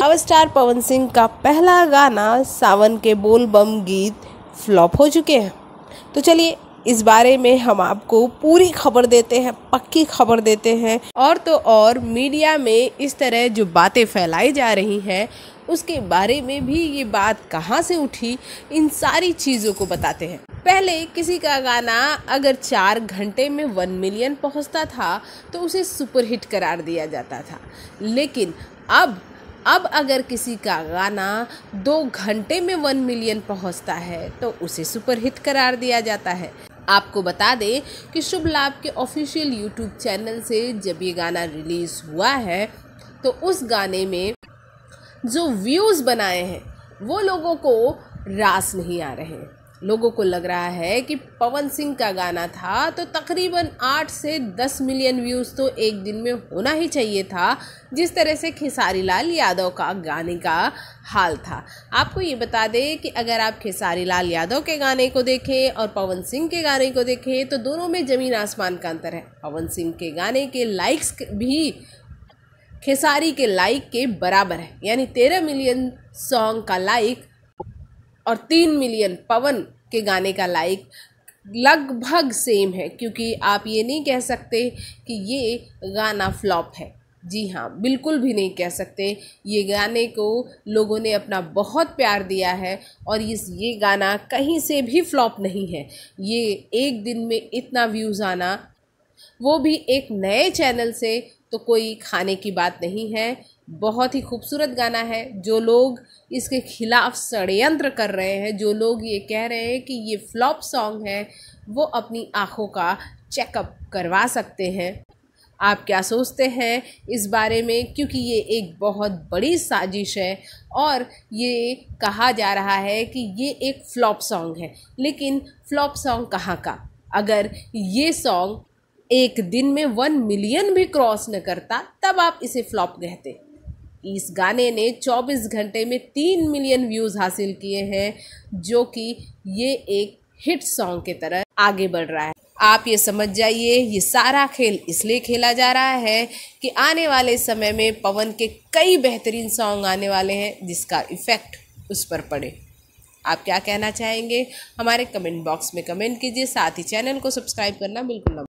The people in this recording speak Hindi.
पावर स्टार पवन सिंह का पहला गाना सावन के बोल बम गीत फ्लॉप हो चुके हैं तो चलिए इस बारे में हम आपको पूरी खबर देते हैं पक्की खबर देते हैं और तो और मीडिया में इस तरह जो बातें फैलाई जा रही हैं उसके बारे में भी ये बात कहाँ से उठी इन सारी चीज़ों को बताते हैं पहले किसी का गाना अगर चार घंटे में वन मिलियन पहुँचता था तो उसे सुपरहिट करार दिया जाता था लेकिन अब अब अगर किसी का गाना दो घंटे में वन मिलियन पहुंचता है तो उसे सुपरहिट करार दिया जाता है आपको बता दें कि शुभ लाभ के ऑफिशियल यूट्यूब चैनल से जब ये गाना रिलीज़ हुआ है तो उस गाने में जो व्यूज़ बनाए हैं वो लोगों को रास नहीं आ रहे लोगों को लग रहा है कि पवन सिंह का गाना था तो तकरीबन आठ से दस मिलियन व्यूज़ तो एक दिन में होना ही चाहिए था जिस तरह से खेसारी लाल यादव का गाने का हाल था आपको ये बता दें कि अगर आप खेसारी लाल यादव के गाने को देखें और पवन सिंह के गाने को देखें तो दोनों में ज़मीन आसमान का अंतर है पवन सिंह के गाने के लाइक्स भी खेसारी के लाइक के बराबर है यानी तेरह मिलियन सॉन्ग का लाइक और तीन मिलियन पवन के गाने का लाइक लगभग सेम है क्योंकि आप ये नहीं कह सकते कि ये गाना फ्लॉप है जी हाँ बिल्कुल भी नहीं कह सकते ये गाने को लोगों ने अपना बहुत प्यार दिया है और इस ये गाना कहीं से भी फ्लॉप नहीं है ये एक दिन में इतना व्यूज़ आना वो भी एक नए चैनल से तो कोई खाने की बात नहीं है बहुत ही खूबसूरत गाना है जो लोग इसके खिलाफ षडयंत्र कर रहे हैं जो लोग ये कह रहे हैं कि ये फ्लॉप सॉन्ग है वो अपनी आँखों का चेकअप करवा सकते हैं आप क्या सोचते हैं इस बारे में क्योंकि ये एक बहुत बड़ी साजिश है और ये कहा जा रहा है कि ये एक फ्लॉप सॉन्ग है लेकिन फ्लॉप सॉन्ग कहाँ का अगर ये सॉन्ग एक दिन में वन मिलियन भी क्रॉस न करता तब आप इसे फ्लॉप कहते इस गाने ने 24 घंटे में तीन मिलियन व्यूज़ हासिल किए हैं जो कि ये एक हिट सॉन्ग की तरह आगे बढ़ रहा है आप ये समझ जाइए ये सारा खेल इसलिए खेला जा रहा है कि आने वाले समय में पवन के कई बेहतरीन सॉन्ग आने वाले हैं जिसका इफ़ेक्ट उस पर पड़े आप क्या कहना चाहेंगे हमारे कमेंट बॉक्स में कमेंट कीजिए साथ ही चैनल को सब्सक्राइब करना बिल्कुल